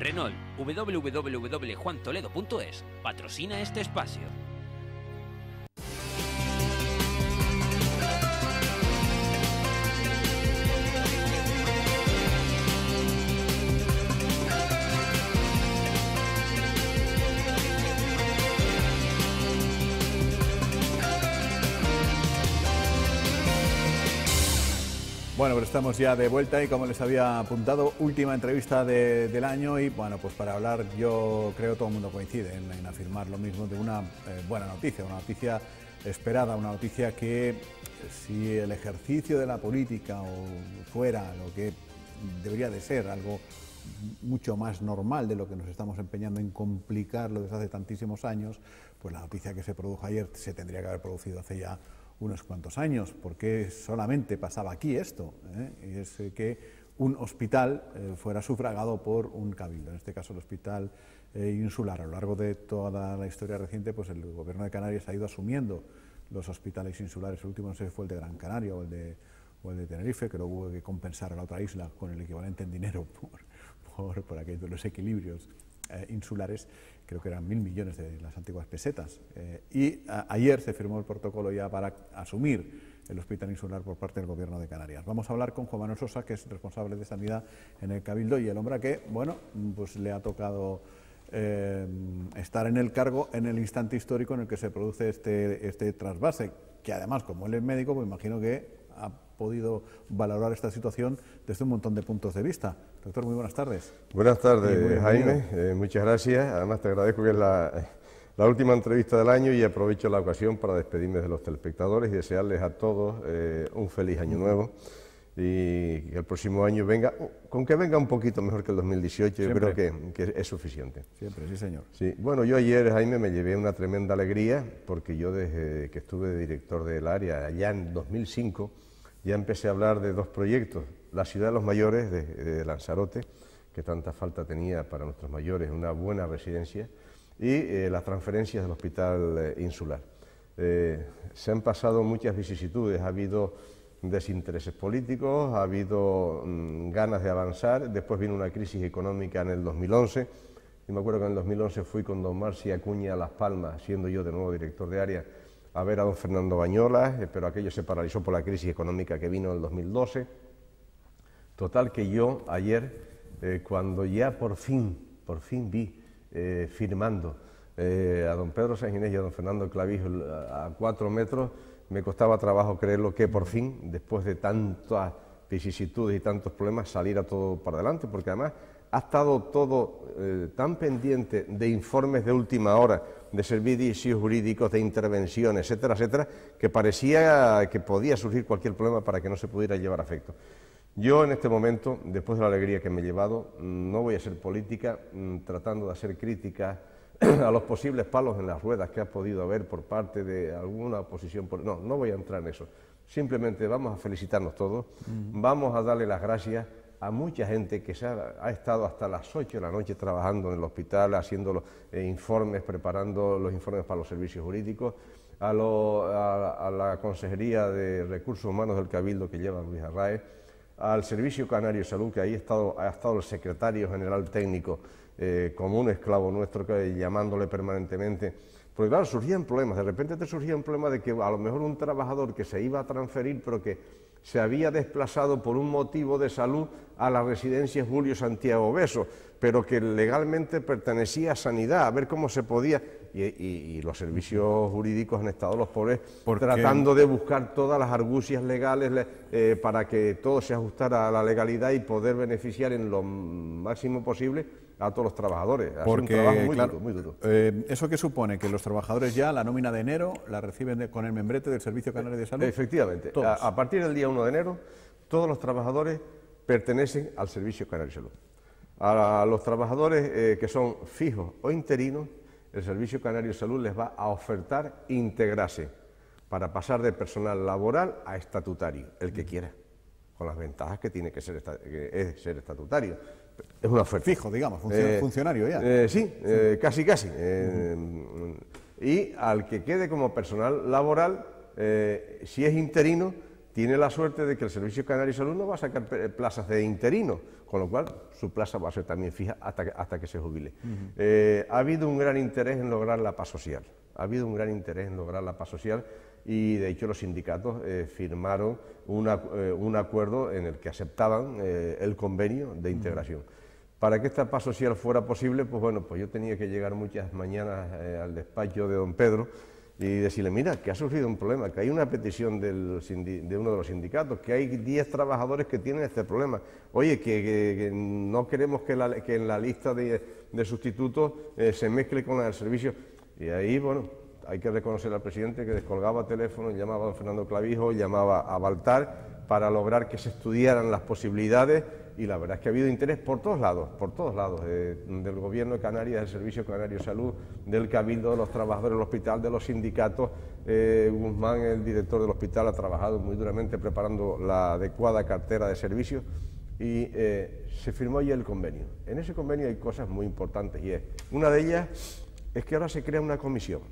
Renault www.juantoledo.es patrocina este espacio. estamos ya de vuelta y como les había apuntado, última entrevista del año y bueno, pues para hablar yo creo todo el mundo coincide en, afirmar lo mismo de una eh, buena noticia, una noticia esperada, una noticia que eh, si el ejercicio de la política fuera lo que debería de ser, algo mucho más normal de lo que nos estamos empeñando en complicarlo desde hace tantísimos años, pues la noticia que se produjo ayer se tendría que haber producido hace ya unos cuantos años, porque solamente pasaba aquí esto, eh? es eh, que un hospital eh, fuera sufragado por un cabildo, en este caso el hospital insular. A lo largo de toda la historia reciente, pues el gobierno de Canarias ha ido asumiendo los hospitales insulares. El último no sé si fue el de Gran Canaria o el de, Tenerife, que luego hubo que compensar a la otra isla con el equivalente en dinero por, aquellos los equilibrios insulares creo que eran mil millones de las antiguas pesetas. Eh, y ayer se firmó el protocolo ya para asumir el hospital insular por parte del Gobierno de Canarias. Vamos a hablar con Juan Manuel Sosa, que es responsable de sanidad en el Cabildo y el hombre que, bueno, pues le ha tocado eh, estar en el cargo en el instante histórico en el que se produce este, este trasvase, que además, como él es médico, me imagino que ha podido valorar esta situación desde un montón de puntos de vista. Doctor, muy buenas tardes. Buenas tardes, Jaime. Eh, muchas gracias. Además, te agradezco que es la, última entrevista del año y aprovecho la ocasión para despedirme de los telespectadores y desearles a todos eh, un feliz año nuevo y que el próximo año venga, con que venga un poquito mejor que el 2018, yo creo que, es suficiente. Siempre, sí señor. Sí. Bueno, yo ayer, Jaime, me llevé una tremenda alegría, porque yo desde que estuve director del área, allá en 2005, ya empecé a hablar de dos proyectos, la ciudad de los mayores de, Lanzarote, que tanta falta tenía para nuestros mayores, una buena residencia, y eh, las transferencias del hospital eh, insular. Eh, se han pasado muchas vicisitudes, ha habido desintereses políticos, ha habido mm, ganas de avanzar, después vino una crisis económica en el 2011, y me acuerdo que en el 2011 fui con don Marcia Acuña a Las Palmas, siendo yo de nuevo director de área, a ver a don Fernando Bañola, pero aquello se paralizó por la crisis económica que vino en el 2012. Total que yo ayer, eh, cuando ya por fin, por fin vi eh, firmando eh, a don Pedro Sánchez y a don Fernando Clavijo a cuatro metros, me costaba trabajo creerlo que por fin, después de tantas vicisitudes y tantos problemas, saliera todo para adelante, porque además ha estado todo tan pendiente de informes de última hora de servicios jurídicos, de intervención, etcétera, etcétera, que parecía que podía surgir cualquier problema para que no se pudiera llevar a efecto. Yo en este momento, después de la alegría que me he llevado, no voy a ser política mm, tratando de hacer crítica a los posibles palos en las ruedas que ha podido haber por parte de alguna oposición. No, no voy a entrar en eso. Simplemente vamos a felicitarnos todos, mm. vamos a darle las gracias a mucha gente que se ha, estado hasta las 8 de la noche trabajando en el hospital, haciendo los eh, informes, preparando los informes para los servicios jurídicos, a, la Consejería de Recursos Humanos del Cabildo que lleva Luis Arraez, al Servicio Canario de Salud, que ahí ha estado, ha estado el secretario general técnico eh, como un esclavo nuestro, eh, llamándole permanentemente. Porque claro, surgían problemas, de repente te surgía un problema de que a lo mejor un trabajador que se iba a transferir, pero que se había desplazado por un motivo de salud a la residencia Julio Santiago Beso, pero que legalmente pertenecía a Sanidad, a ver cómo se podía y, los servicios jurídicos han estado los pobres tratando de buscar todas las argucias legales eh, para que todo se ajustara a la legalidad y poder beneficiar en lo máximo posible a todos los trabajadores. Porque, un trabajo muy duro, eh, ¿Eso qué supone? Que los trabajadores ya la nómina de enero la reciben con el membrete del Servicio Canario de Salud. Efectivamente. A, partir del día 1 de enero, todos los trabajadores pertenecen al Servicio Canario de Salud. A, los trabajadores eh, que son fijos o interinos el Servicio Canario de Salud les va a ofertar integrarse para pasar de personal laboral a estatutario, el que mm. quiera, con las ventajas que tiene que ser, estatutario. Es una oferta. Fijo, digamos, eh, funcionario, ya. Eh, sí, eh, casi, casi. Y al que quede como personal laboral, si es interino, tiene la suerte de que el Servicio Canario y Salud no va a sacar plazas de interino, con lo cual su plaza va a ser también fija hasta que, se jubile. Eh, ha habido un gran interés en lograr la paz social, ha habido un gran interés en lograr la paz social y de hecho los sindicatos eh, firmaron eh, un acuerdo en el que aceptaban el convenio de integración. Para que esta paz social fuera posible, pues bueno, pues yo tenía que llegar muchas mañanas al despacho de don Pedro, y decirle, mira, que ha sufrido un problema, que hay una petición de uno de los sindicatos, que hay 10 trabajadores que tienen este problema. Oye, que, no queremos que, en la lista de, sustitutos eh, se mezcle con el servicio. Y ahí, bueno, hay que reconocer al presidente que descolgaba teléfono, llamaba a don Fernando Clavijo, llamaba a Baltar para lograr que se estudiaran las posibilidades y la verdad es que ha habido interés por todos lados, por todos lados, eh, del Gobierno de Canarias, del Servicio Canario de Salud, del Cabildo, de los trabajadores del hospital, de los sindicatos. Eh, Guzmán, el director del hospital, ha trabajado muy duramente preparando la adecuada cartera de servicios y eh, se firmó ya el convenio. En ese convenio hay cosas muy importantes y es, una de ellas es que ahora se crea una comisión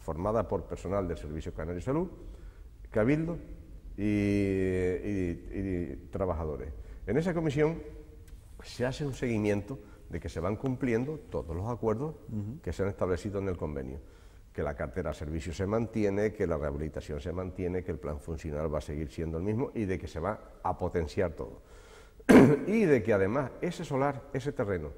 formada por personal del Servicio Canario de Salud, Cabildo y trabajadores en esa comisión se hace un seguimiento de que se van cumpliendo todos los acuerdos que se han establecido en el convenio, que la cartera de servicios se mantiene, que la rehabilitación se mantiene, que el plan funcional va a seguir siendo el mismo y de que se va a potenciar todo. y de que además ese solar, ese terreno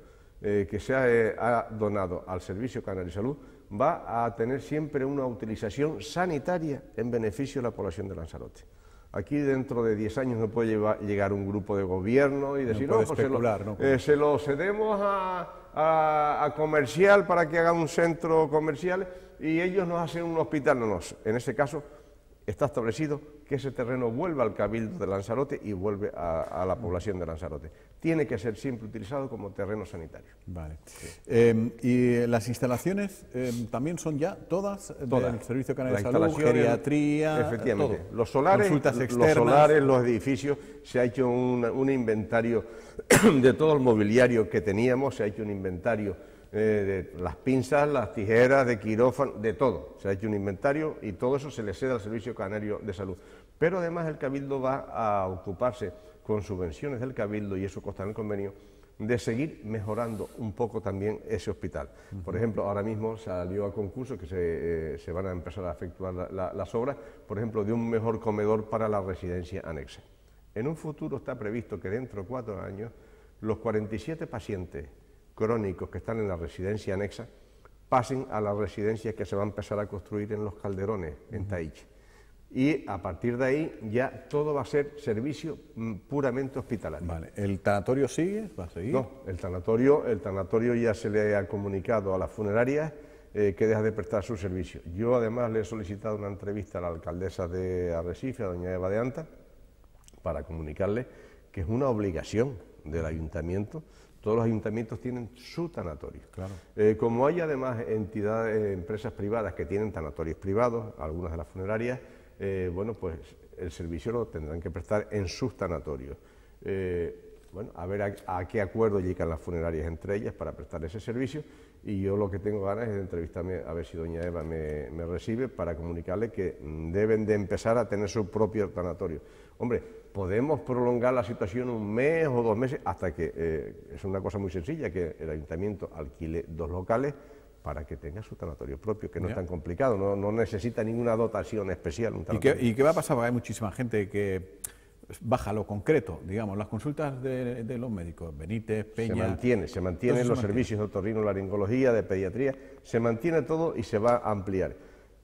eh, que se eh, ha, donado al Servicio Canal de Salud va a tener siempre una utilización sanitaria en beneficio de la población de Lanzarote. Aquí dentro de 10 años no puede llegar un grupo de gobierno y decir, no, pues se lo, eh, cedemos a, comercial para que haga un centro comercial y ellos nos hacen un hospital. No, en ese caso está establecido que ese terreno vuelva al cabildo de Lanzarote y vuelve a la población de Lanzarote tiene que ser siempre utilizado como terreno sanitario. Vale. Em, ¿Y las instalaciones em, también son ya todas, todas. del Servicio Canario de Salud, geriatría? Efectivamente. Los, solares, los solares, los edificios, se ha hecho un, inventario de todo el mobiliario que teníamos, se ha hecho un inventario eh, de las pinzas, las tijeras, de quirófano, de todo. Se ha hecho un inventario y todo eso se le cede al Servicio Canario de Salud. Pero además el Cabildo va a ocuparse con subvenciones del Cabildo, y eso consta en el convenio, de seguir mejorando un poco también ese hospital. Por ejemplo, ahora mismo salió a concurso que se, eh, van a empezar a efectuar las obras, por ejemplo, de un mejor comedor para la residencia anexa. En un futuro está previsto que dentro de cuatro años los 47 pacientes crónicos que están en la residencia anexa pasen a la residencia que se va a empezar a construir en los calderones, en Taichi y a partir de ahí ya todo va a ser servicio mm, puramente hospitalario. Vale, ¿el tanatorio sigue? ¿Va a seguir? No, el tanatorio, el tanatorio ya se le ha comunicado a las funerarias eh, que deja de prestar su servicio. Yo además le he solicitado una entrevista a la alcaldesa de Arrecife, a doña Eva de Anta, para comunicarle que es una obligación del ayuntamiento. Todos los ayuntamientos tienen su tanatorio. Claro. Eh, como hay además entidades, empresas privadas que tienen tanatorios privados, algunas de las funerarias, eh, bueno, pues el servicio lo tendrán que prestar en sus tanatorios. Eh, bueno, a ver a, qué acuerdo llegan las funerarias entre ellas para prestar ese servicio y yo lo que tengo ganas es de entrevistarme, a ver si doña Eva me, recibe, para comunicarle que deben de empezar a tener su propio tanatorio. Hombre, podemos prolongar la situación un mes o dos meses hasta que, eh, es una cosa muy sencilla, que el ayuntamiento alquile dos locales, para que tenga su tanatorio propio, que no es tan complicado, no, necesita ninguna dotación especial. ¿Y, qué, va a pasar? hay muchísima gente que pues, baja lo concreto, digamos, las consultas de, los médicos, Benítez, Peña... Se mantiene, se mantienen los servicios de otorrinolaringología, de pediatría, se mantiene todo y se va a ampliar.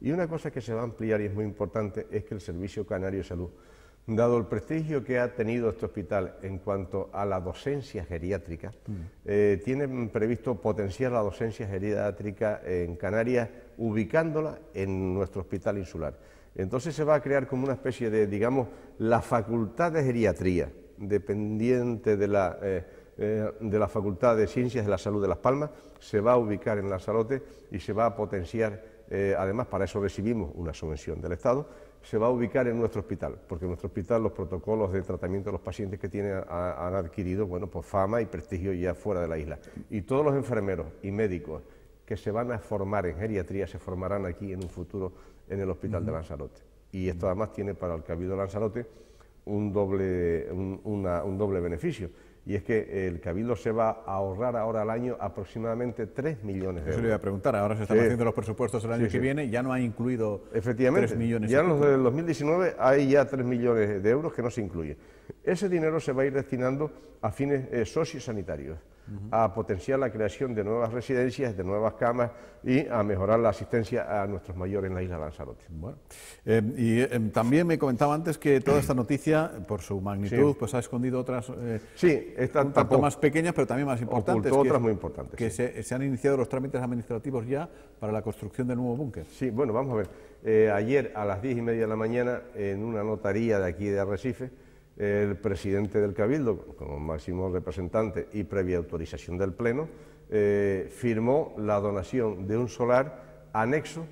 Y una cosa que se va a ampliar y es muy importante es que el Servicio Canario de Salud Dado el prestigio que ha tenido este hospital en cuanto a la docencia geriátrica, mm. eh, tienen previsto potenciar la docencia geriátrica en Canarias, ubicándola en nuestro hospital insular. Entonces se va a crear como una especie de, digamos, la facultad de geriatría, dependiente de la, eh, eh, de la Facultad de Ciencias de la Salud de Las Palmas, se va a ubicar en Lanzarote y se va a potenciar, además para eso recibimos una subvención del Estado, se va a ubicar en nuestro hospital, porque en nuestro hospital los protocolos de tratamiento de los pacientes que tiene han adquirido, bueno, pues fama y prestigio ya fuera de la isla. Y todos los enfermeros y médicos que se van a formar en geriatría se formarán aquí en un futuro en el Hospital de Lanzarote. Y esto además tiene para el Cabildo Lanzarote un doble, un doble beneficio y es que el Cabildo se va a ahorrar ahora al año aproximadamente 3 millones de euros. Eso le iba a preguntar, ahora se están haciendo los presupuestos el año que viene, ya no ha incluido Efectivamente, 3 millones. Ya en del 2019 hay ya 3 millones de euros que no se incluyen. Ese dinero se va a ir destinando a fines eh, sociosanitarios, a potenciar la creación de nuevas residencias, de nuevas camas y a mejorar la asistencia a nuestros mayores en la isla de Lanzarote. Bueno, eh, y em, también me comentaba antes que toda esta noticia, por su magnitud, pues ha escondido otras, eh, sí, tanto más pequeñas, pero también más importantes. otras muy importantes. Que se, se, han iniciado los trámites administrativos ya para la construcción del nuevo búnker. Sí, bueno, vamos a ver. ayer a las diez y media de la mañana, en una notaría de aquí de Arrecife, el presidente del Cabildo, como máximo representante y previa autorización del Pleno, eh, firmó la donación de un solar anexo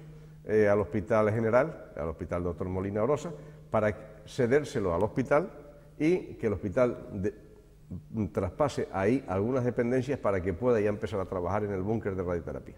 eh, al Hospital General, al Hospital Doctor Molina Orosa, para cedérselo al hospital y que el hospital traspase ahí algunas dependencias para que pueda ya empezar a trabajar en el búnker de radioterapia.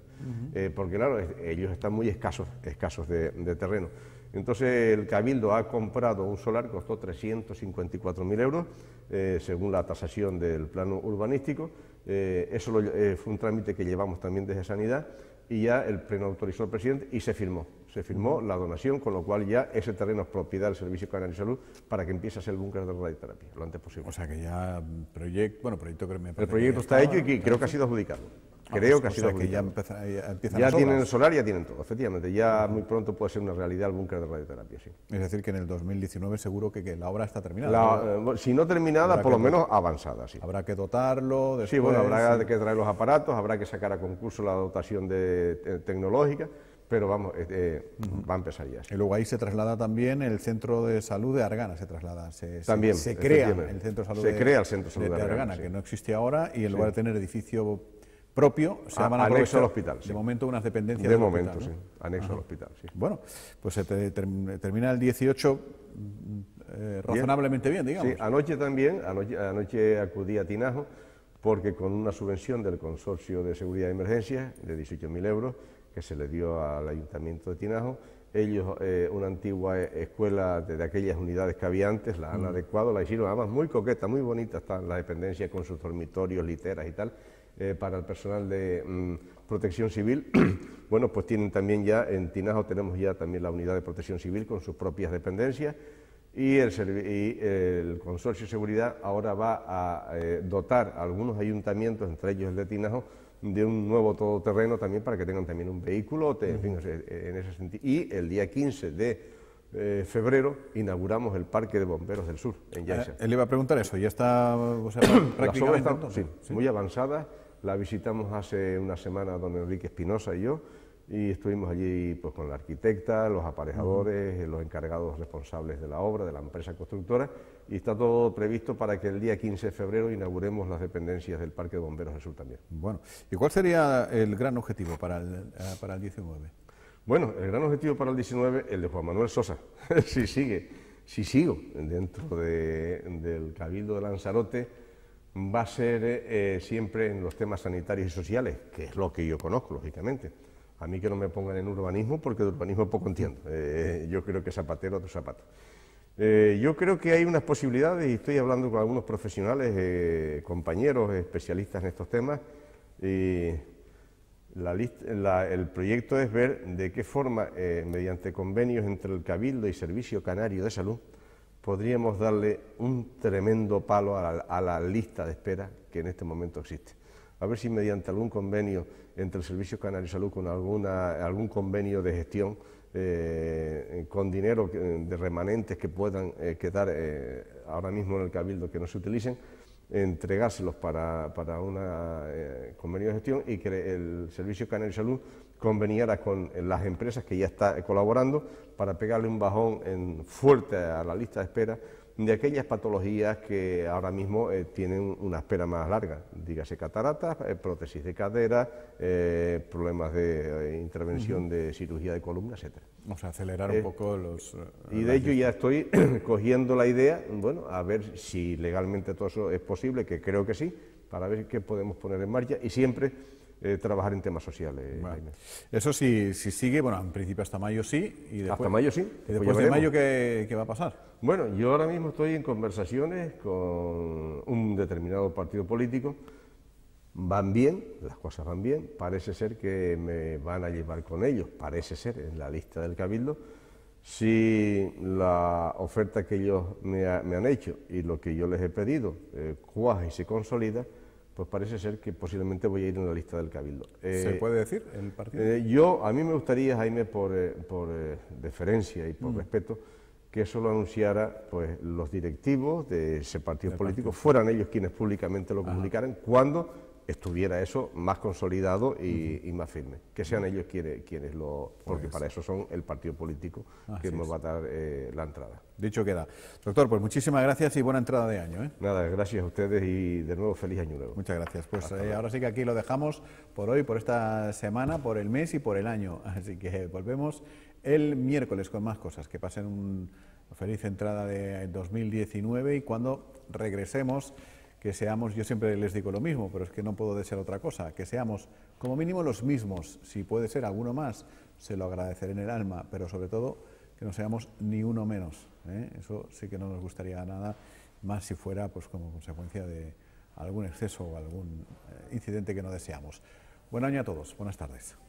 Eh, porque claro, ellos están muy escasos, escasos de terreno. Entonces el Cabildo ha comprado un solar que costó 354.000 euros, eh, según la tasación del plano urbanístico. Eh, eso eh, fue un trámite que llevamos también desde Sanidad y ya el pleno autorizó al presidente y se firmó. Se firmó la donación, con lo cual ya ese terreno es propiedad del Servicio Canal de Salud para que empiece a ser el búnker de radioterapia lo antes posible. O sea que ya proyecto, bueno, proyecto que El proyecto está hecho y creo que ha sido adjudicado. Creo que ha sido. que ya eh, empiezan, ya, tienen el solar, ya tienen todo, efectivamente. Ya muy pronto puede ser una realidad el búnker de radioterapia, sí. Es decir, que en el 2019 seguro que, la obra está terminada. Eh, si no terminada, por lo menos avanzada, sí. Habrá que dotarlo. Después, sí, bueno, habrá que traer los aparatos, habrá que sacar a concurso la dotación de, tecnológica pero vamos, eh, va a empezar ya. Y luego ahí se traslada también el centro de salud de Argana, se traslada, se, también, se, crea el centro de salud se de, crea el centro de de, Argana, que no existe ahora, y en lugar de tener edificio propio, se llaman a anexo al hospital. De momento unas dependencias. De momento, sí, anexo al hospital. Bueno, pues se termina el 18 eh, razonablemente bien, digamos. Sí, anoche también, anoche, acudí a Tinajo porque con una subvención del Consorcio de Seguridad de Emergencias de 18.000 euros que se le dio al Ayuntamiento de Tinajo, ellos, eh, una antigua eh, escuela de, aquellas unidades que había antes, la han mm. adecuado, la hicieron además muy coqueta, muy bonita, están las dependencias con sus dormitorios, literas y tal, eh, para el personal de mm, protección civil, bueno, pues tienen también ya, en Tinajo tenemos ya también la unidad de protección civil con sus propias dependencias y el, el consorcio de seguridad ahora va a eh, dotar a algunos ayuntamientos, entre ellos el de Tinajo, de un nuevo todoterreno también para que tengan también un vehículo, en fin, e-, en ese sentido. Y el día 15 de eh, febrero inauguramos el Parque de Bomberos del Sur, en Yaisa. él iba a preguntar eso, ya está o sea, prácticamente... sí. muy avanzada la visitamos hace una semana don Enrique Espinosa y yo, y estuvimos allí pues, con la arquitecta, los aparejadores, los encargados responsables de la obra, de la empresa constructora, y está todo previsto para que el día 15 de febrero inauguremos las dependencias del Parque de Bomberos del Sur también. Bueno, ¿y cuál sería el gran objetivo para el, eh, para el 19? Bueno, el gran objetivo para el 19, el de Juan Manuel Sosa, si sigue, si sigo dentro del Cabildo de Lanzarote, va a ser eh, siempre en los temas sanitarios y sociales, que es lo que yo conozco, lógicamente. A mí que no me pongan en urbanismo, porque de urbanismo poco entiendo. Eh, yo creo que zapatero otro zapato. Eh, yo creo que hay unas posibilidades, y estoy hablando con algunos profesionales, compañeros, especialistas en estos temas, y el proyecto es ver de qué forma, mediante convenios entre el Cabildo y Servicio Canario de Salud, podríamos darle un tremendo palo a la, lista de espera que en este momento existe. A ver si mediante algún convenio entre el Servicio Canario de Salud con alguna, algún convenio de gestión eh, con dinero de remanentes que puedan eh, quedar eh, ahora mismo en el Cabildo que no se utilicen, entregárselos para, un convenio de gestión y que el Servicio Canario de Salud conveniera con las empresas que ya están colaborando para pegarle un bajón en fuerte a la lista de espera de aquellas patologías que ahora mismo eh, tienen una espera más larga, dígase cataratas, eh, prótesis de cadera, eh, problemas de intervención de cirugía de columna, etcétera. Vamos a acelerar un poco los... Y de hecho ya estoy cogiendo la idea, bueno, a ver si legalmente todo eso es posible, que creo que sí, para ver qué podemos poner en marcha y siempre eh, trabajar en temas sociales. Eso sí, si sigue, bueno, en principio hasta mayo sí. Y después, hasta mayo sí. Pues después de mayo ¿qué, va a pasar? Bueno, yo ahora mismo estoy en conversaciones con un determinado partido político. Van bien, las cosas van bien. Parece ser que me van a llevar con ellos, parece ser, en la lista del Cabildo. Si la oferta que ellos me, han hecho y lo que yo les he pedido eh, cuaja y se consolida, pues parece ser que posiblemente voy a ir en la lista del Cabildo. ¿Se eh, puede decir el partido? Eh, yo, a mí me gustaría, Jaime, por, eh, deferencia y por mm. respeto, que eso lo anunciara pues, los directivos de ese partido político, fueran ellos quienes públicamente lo comunicaran, cuando estuviera eso más consolidado y, más firme. Que sean ellos quienes, quienes lo... Porque pues para eso son el partido político que nos va a dar la entrada. Dicho queda. Doctor, pues muchísimas gracias y buena entrada de año. ¿eh? Nada, gracias a ustedes y de nuevo feliz año nuevo. Muchas gracias. Pues eh, ahora sí que aquí lo dejamos por hoy, por esta semana, por el mes y por el año. Así que volvemos el miércoles con más cosas. Que pasen una feliz entrada de 2019 y cuando regresemos que seamos, yo siempre les digo lo mismo, pero es que no puedo desear otra cosa, que seamos como mínimo los mismos, si puede ser alguno más, se lo agradeceré en el alma, pero sobre todo que no seamos ni uno menos. ¿eh? Eso sí que no nos gustaría nada, más si fuera pues, como consecuencia de algún exceso o algún eh, incidente que no deseamos. Buen año a todos, buenas tardes.